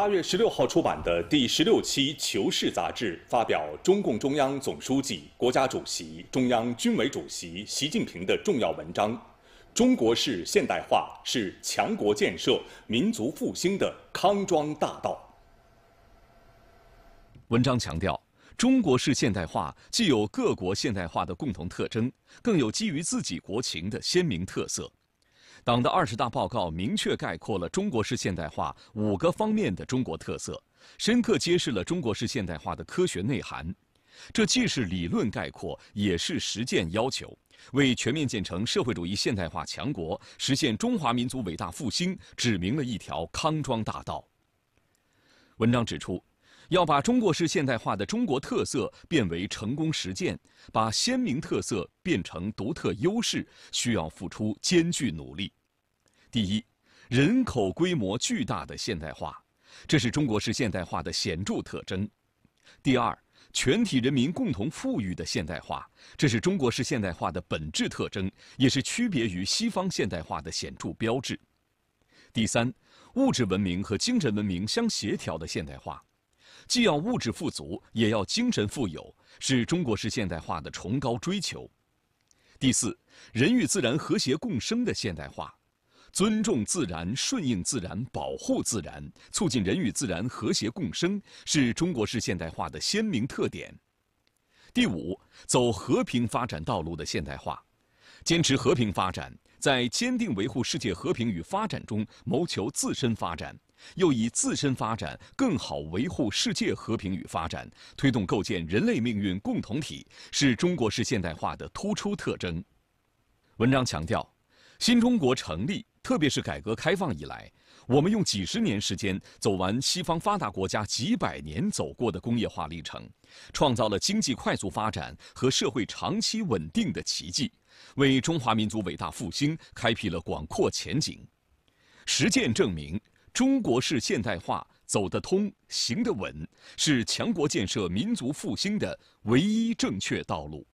八月十六号出版的第十六期《求是》杂志发表中共中央总书记、国家主席、中央军委主席习近平的重要文章《中国式现代化是强国建设、民族复兴的康庄大道》。文章强调，中国式现代化既有各国现代化的共同特征，更有基于自己国情的鲜明特色。党的二十大报告明确概括了中国式现代化五个方面的中国特色，深刻揭示了中国式现代化的科学内涵。这既是理论概括，也是实践要求，为全面建成社会主义现代化强国、实现中华民族伟大复兴指明了一条康庄大道。文章指出。要把中国式现代化的中国特色变为成功实践，把鲜明特色变成独特优势，需要付出艰巨努力。第一，人口规模巨大的现代化，这是中国式现代化的显著特征；第二，全体人民共同富裕的现代化，这是中国式现代化的本质特征，也是区别于西方现代化的显著标志；第三，物质文明和精神文明相协调的现代化。既要物质富足，也要精神富有，是中国式现代化的崇高追求。第四，人与自然和谐共生的现代化，尊重自然、顺应自然、保护自然，促进人与自然和谐共生，是中国式现代化的鲜明特点。第五，走和平发展道路的现代化，坚持和平发展，在坚定维护世界和平与发展中谋求自身发展。又以自身发展更好维护世界和平与发展，推动构建人类命运共同体，是中国式现代化的突出特征。文章强调，新中国成立，特别是改革开放以来，我们用几十年时间走完西方发达国家几百年走过的工业化历程，创造了经济快速发展和社会长期稳定的奇迹，为中华民族伟大复兴开辟了广阔前景。实践证明。中国式现代化走得通、行得稳，是强国建设、民族复兴的唯一正确道路。